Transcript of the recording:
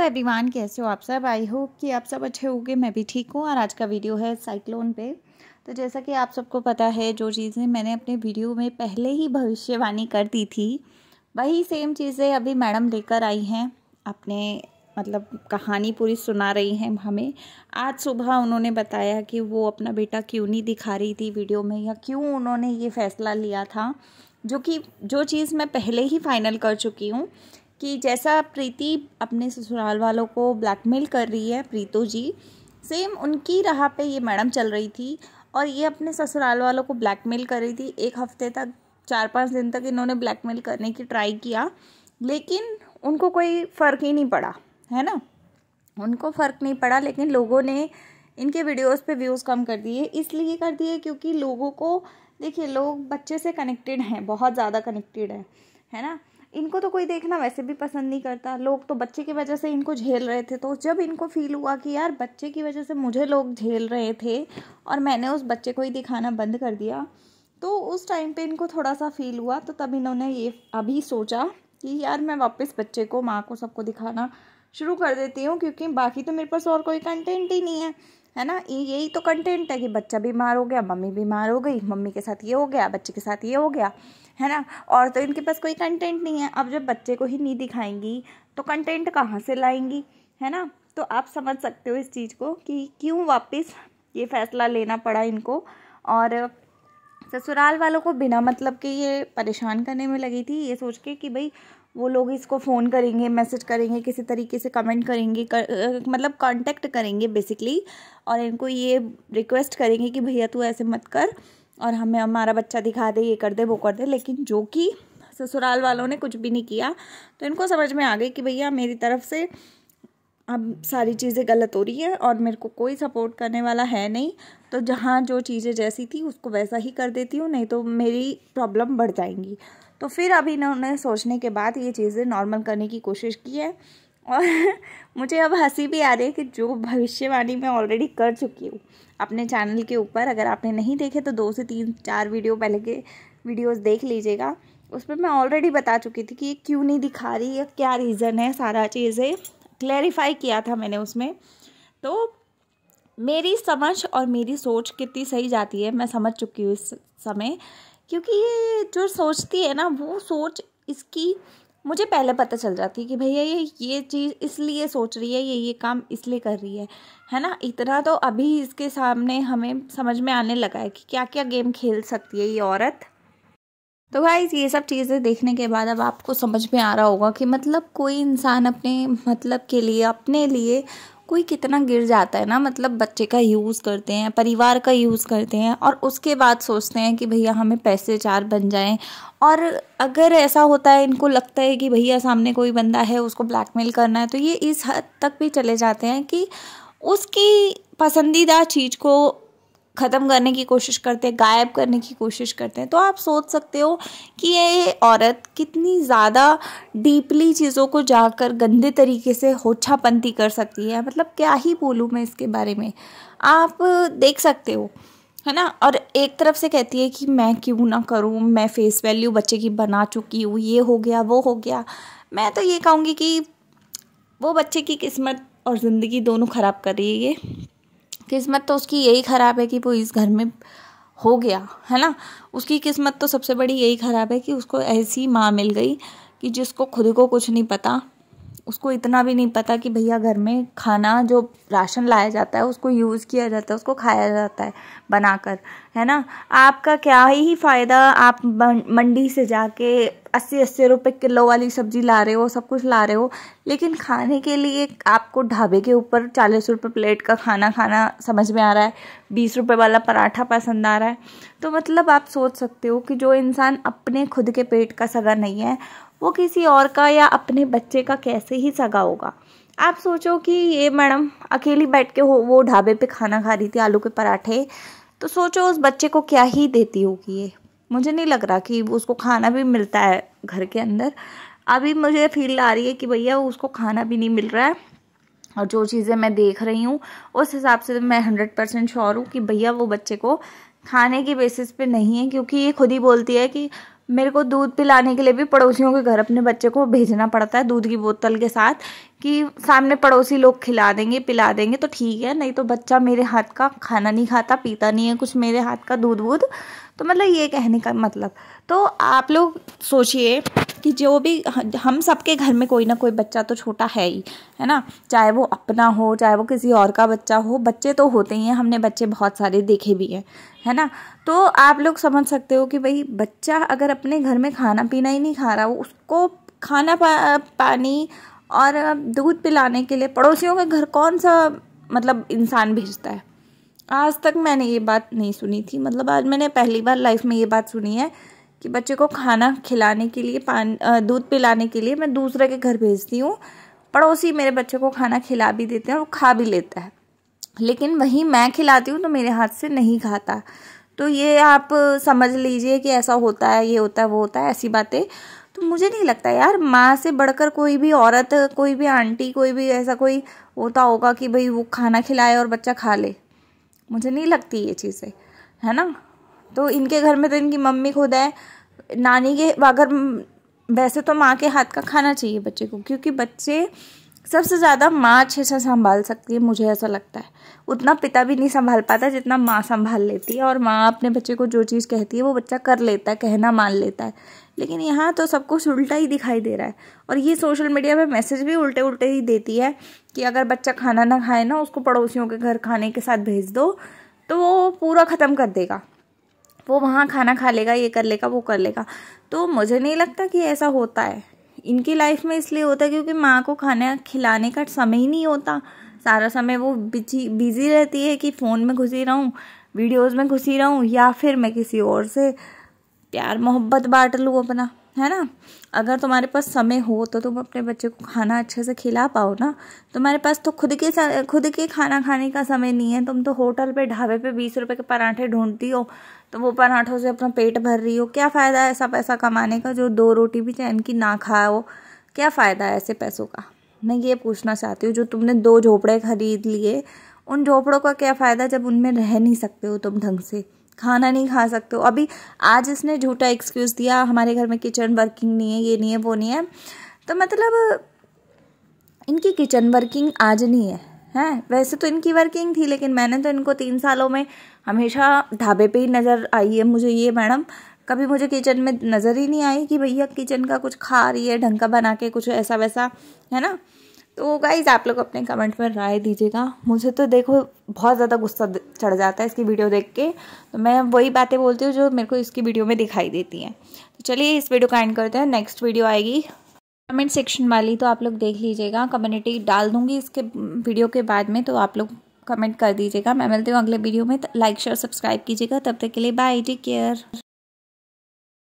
hello everyone कैसे हो आप सब आई होप कि आप सब अच्छे होंगे मैं भी ठीक हूँ और आज का वीडियो है साइक्लोन पे तो जैसा कि आप सबको पता है जो चीज़ें मैंने अपने वीडियो में पहले ही भविष्यवाणी कर दी थी वही सेम चीज़ें अभी मैडम लेकर आई हैं अपने मतलब कहानी पूरी सुना रही हैं हमें आज सुबह उन्होंने बताया कि वो अपना बेटा क्यों नहीं दिखा रही थी वीडियो में या क्यों उन्होंने ये फ़ैसला लिया था जो कि जो चीज़ मैं पहले ही फ़ाइनल कर चुकी हूँ कि जैसा प्रीति अपने ससुराल वालों को ब्लैकमेल कर रही है प्रीतो जी सेम उनकी राह पे ये मैडम चल रही थी और ये अपने ससुराल वालों को ब्लैकमेल कर रही थी एक हफ्ते तक चार पाँच दिन तक इन्होंने ब्लैकमेल करने की ट्राई किया लेकिन उनको कोई फ़र्क ही नहीं पड़ा है ना उनको फ़र्क नहीं पड़ा लेकिन लोगों ने इनके वीडियोस पे व्यूज़ कम कर दिए इसलिए कर दिए क्योंकि लोगों को देखिए लोग बच्चे से कनेक्टेड हैं बहुत ज़्यादा कनेक्टेड हैं है ना इनको तो कोई देखना वैसे भी पसंद नहीं करता लोग तो बच्चे की वजह से इनको झेल रहे थे तो जब इनको फील हुआ कि यार बच्चे की वजह से मुझे लोग झेल रहे थे और मैंने उस बच्चे को ही दिखाना बंद कर दिया तो उस टाइम पे इनको थोड़ा सा फील हुआ तो तब इन्होंने ये अभी सोचा कि यार मैं वापस बच्चे को माँ को सबको दिखाना शुरू कर देती हूँ क्योंकि बाकी तो मेरे पास और कोई कंटेंट ही नहीं है है ना यही तो कंटेंट है कि बच्चा बीमार हो गया मम्मी बीमार हो गई मम्मी के साथ ये हो गया बच्चे के साथ ये हो गया है ना और तो इनके पास कोई कंटेंट नहीं है अब जब बच्चे को ही नहीं दिखाएंगी तो कंटेंट कहाँ से लाएंगी है ना तो आप समझ सकते हो इस चीज़ को कि क्यों वापस ये फैसला लेना पड़ा इनको और ससुराल वालों को बिना मतलब के ये परेशान करने में लगी थी ये सोच के कि भाई वो लोग इसको फ़ोन करेंगे मैसेज करेंगे किसी तरीके से कमेंट करेंगे कर, मतलब कांटेक्ट करेंगे बेसिकली और इनको ये रिक्वेस्ट करेंगे कि भैया तू ऐसे मत कर और हमें हमारा बच्चा दिखा दे ये कर दे वो कर दे लेकिन जो कि ससुराल वालों ने कुछ भी नहीं किया तो इनको समझ में आ गई कि भैया मेरी तरफ से अब सारी चीज़ें गलत हो रही है और मेरे को कोई सपोर्ट करने वाला है नहीं तो जहाँ जो चीज़ें जैसी थी उसको वैसा ही कर देती हूँ नहीं तो मेरी प्रॉब्लम बढ़ जाएंगी तो फिर अभी इन्होंने सोचने के बाद ये चीज़ें नॉर्मल करने की कोशिश की है और मुझे अब हंसी भी आ रही है कि जो भविष्यवाणी मैं ऑलरेडी कर चुकी हूँ अपने चैनल के ऊपर अगर आपने नहीं देखे तो दो से तीन चार वीडियो पहले के वीडियोस देख लीजिएगा उस पर मैं ऑलरेडी बता चुकी थी कि ये क्यों नहीं दिखा रही है क्या रीज़न है सारा चीज़ें क्लैरिफाई किया था मैंने उसमें तो मेरी समझ और मेरी सोच कितनी सही जाती है मैं समझ चुकी हूँ इस समय क्योंकि ये जो सोचती है ना वो सोच इसकी मुझे पहले पता चल जाती है कि भैया ये ये चीज़ इसलिए सोच रही है ये ये काम इसलिए कर रही है है ना इतना तो अभी इसके सामने हमें समझ में आने लगा है कि क्या क्या गेम खेल सकती है ये औरत तो भाई ये सब चीज़ें देखने के बाद अब आपको समझ में आ रहा होगा कि मतलब कोई इंसान अपने मतलब के लिए अपने लिए कोई कितना गिर जाता है ना मतलब बच्चे का यूज़ करते हैं परिवार का यूज़ करते हैं और उसके बाद सोचते हैं कि भैया हमें पैसे चार बन जाएं और अगर ऐसा होता है इनको लगता है कि भैया सामने कोई बंदा है उसको ब्लैकमेल करना है तो ये इस हद तक भी चले जाते हैं कि उसकी पसंदीदा चीज़ को ख़त्म करने की कोशिश करते हैं गायब करने की कोशिश करते हैं तो आप सोच सकते हो कि ये औरत कितनी ज़्यादा डीपली चीज़ों को जाकर गंदे तरीके से होछापंती कर सकती है मतलब क्या ही बोलूँ मैं इसके बारे में आप देख सकते हो है ना और एक तरफ से कहती है कि मैं क्यों ना करूँ मैं फेस वैल्यू बच्चे की बना चुकी हूँ ये हो गया वो हो गया मैं तो ये कहूँगी कि वो बच्चे की किस्मत और ज़िंदगी दोनों ख़राब कर रही है ये किस्मत तो उसकी यही ख़राब है कि वो इस घर में हो गया है ना उसकी किस्मत तो सबसे बड़ी यही ख़राब है कि उसको ऐसी माँ मिल गई कि जिसको खुद को कुछ नहीं पता उसको इतना भी नहीं पता कि भैया घर में खाना जो राशन लाया जाता है उसको यूज़ किया जाता है उसको खाया जाता है बनाकर है ना आपका क्या ही फ़ायदा आप मंडी से जाके अस्सी अस्सी रुपये किलो वाली सब्ज़ी ला रहे हो सब कुछ ला रहे हो लेकिन खाने के लिए आपको ढाबे के ऊपर चालीस रुपये प्लेट का खाना खाना समझ में आ रहा है बीस रुपये वाला पराठा पसंद आ रहा है तो मतलब आप सोच सकते हो कि जो इंसान अपने खुद के पेट का सगा नहीं है वो किसी और का या अपने बच्चे का कैसे ही सगा होगा आप सोचो कि ये मैडम अकेली बैठ के हो वो ढाबे पे खाना खा रही थी आलू के पराठे तो सोचो उस बच्चे को क्या ही देती होगी ये मुझे नहीं लग रहा कि उसको खाना भी मिलता है घर के अंदर अभी मुझे फील आ रही है कि भैया उसको खाना भी नहीं मिल रहा है और जो चीज़ें मैं देख रही हूँ उस हिसाब से मैं हंड्रेड परसेंट श्योर हूँ कि भैया वो बच्चे को खाने के बेसिस पे नहीं है क्योंकि ये खुद ही बोलती है कि मेरे को दूध पिलाने के लिए भी पड़ोसियों के घर अपने बच्चे को भेजना पड़ता है दूध की बोतल के साथ कि सामने पड़ोसी लोग खिला देंगे पिला देंगे तो ठीक है नहीं तो बच्चा मेरे हाथ का खाना नहीं खाता पीता नहीं है कुछ मेरे हाथ का दूध वूध तो मतलब ये कहने का मतलब तो आप लोग सोचिए कि जो भी हम सबके घर में कोई ना कोई बच्चा तो छोटा है ही है ना चाहे वो अपना हो चाहे वो किसी और का बच्चा हो बच्चे तो होते ही हैं हमने बच्चे बहुत सारे देखे भी हैं है ना तो आप लोग समझ सकते हो कि भाई बच्चा अगर अपने घर में खाना पीना ही नहीं खा रहा उसको खाना पा, पानी और दूध पिलाने के लिए पड़ोसियों के घर कौन सा मतलब इंसान भेजता है आज तक मैंने ये बात नहीं सुनी थी मतलब आज मैंने पहली बार लाइफ में ये बात सुनी है कि बच्चे को खाना खिलाने के लिए पान दूध पिलाने के लिए मैं दूसरे के घर भेजती हूँ पड़ोसी मेरे बच्चे को खाना खिला भी देते हैं और खा भी लेता है लेकिन वहीं मैं खिलाती हूँ तो मेरे हाथ से नहीं खाता तो ये आप समझ लीजिए कि ऐसा होता है ये होता है वो होता है ऐसी बातें तो मुझे नहीं लगता यार माँ से बढ़कर कोई भी औरत कोई भी आंटी कोई भी ऐसा कोई होता होगा कि भाई वो खाना खिलाए और बच्चा खा ले मुझे नहीं लगती ये चीज़ें है ना तो इनके घर में तो इनकी मम्मी खुद है नानी के अगर वैसे तो माँ के हाथ का खाना चाहिए बच्चे को क्योंकि बच्चे सबसे ज़्यादा माँ अच्छे से संभाल सकती है मुझे ऐसा लगता है उतना पिता भी नहीं संभाल पाता जितना माँ संभाल लेती है और माँ अपने बच्चे को जो चीज़ कहती है वो बच्चा कर लेता है कहना मान लेता है लेकिन यहाँ तो सब कुछ उल्टा ही दिखाई दे रहा है और ये सोशल मीडिया पे मैसेज भी उल्टे उल्टे ही देती है कि अगर बच्चा खाना ना खाए ना उसको पड़ोसियों के घर खाने के साथ भेज दो तो वो पूरा ख़त्म कर देगा वो वहाँ खाना खा लेगा ये कर लेगा वो कर लेगा तो मुझे नहीं लगता कि ऐसा होता है इनकी लाइफ में इसलिए होता है क्योंकि माँ को खाना खिलाने का समय ही नहीं होता सारा समय वो बिजी बिजी रहती है कि फ़ोन में घुसी रहूँ वीडियोज़ में घुसी रहूँ या फिर मैं किसी और से प्यार मोहब्बत बांट लूँ अपना है ना अगर तुम्हारे पास समय हो तो तुम अपने बच्चे को खाना अच्छे से खिला पाओ ना तुम्हारे पास तो खुद के खुद के खाना खाने का समय नहीं है तुम तो होटल पे ढाबे पे बीस रुपए के पराठे ढूंढती हो तो वो पराठों से अपना पेट भर रही हो क्या फ़ायदा है ऐसा पैसा कमाने का जो दो रोटी भी चैन की ना खाए हो क्या फ़ायदा है ऐसे पैसों का मैं ये पूछना चाहती हूँ जो तुमने दो झोपड़े खरीद लिए उन झोपड़ों का क्या फ़ायदा जब उनमें रह नहीं सकते हो तुम ढंग से खाना नहीं खा सकते हो अभी आज इसने झूठा एक्सक्यूज़ दिया हमारे घर में किचन वर्किंग नहीं है ये नहीं है वो नहीं है तो मतलब इनकी किचन वर्किंग आज नहीं है हैं वैसे तो इनकी वर्किंग थी लेकिन मैंने तो इनको तीन सालों में हमेशा ढाबे पे ही नज़र आई है मुझे ये मैडम कभी मुझे किचन में नज़र ही नहीं आई कि भैया किचन का कुछ खा रही है ढंग का बना के कुछ ऐसा वैसा है ना तो गाइज आप लोग अपने कमेंट में राय दीजिएगा मुझे तो देखो बहुत ज़्यादा गुस्सा चढ़ जाता है इसकी वीडियो देख के तो मैं वही बातें बोलती हूँ जो मेरे को इसकी वीडियो में दिखाई देती हैं तो चलिए इस वीडियो का एंड करते हैं नेक्स्ट वीडियो आएगी कमेंट सेक्शन वाली तो आप लोग देख लीजिएगा कम्युनिटी डाल दूंगी इसके वीडियो के बाद में तो आप लोग कमेंट कर दीजिएगा मैं मिलती हूँ अगले वीडियो में लाइक शेयर सब्सक्राइब कीजिएगा तब तक के लिए बाय टेक केयर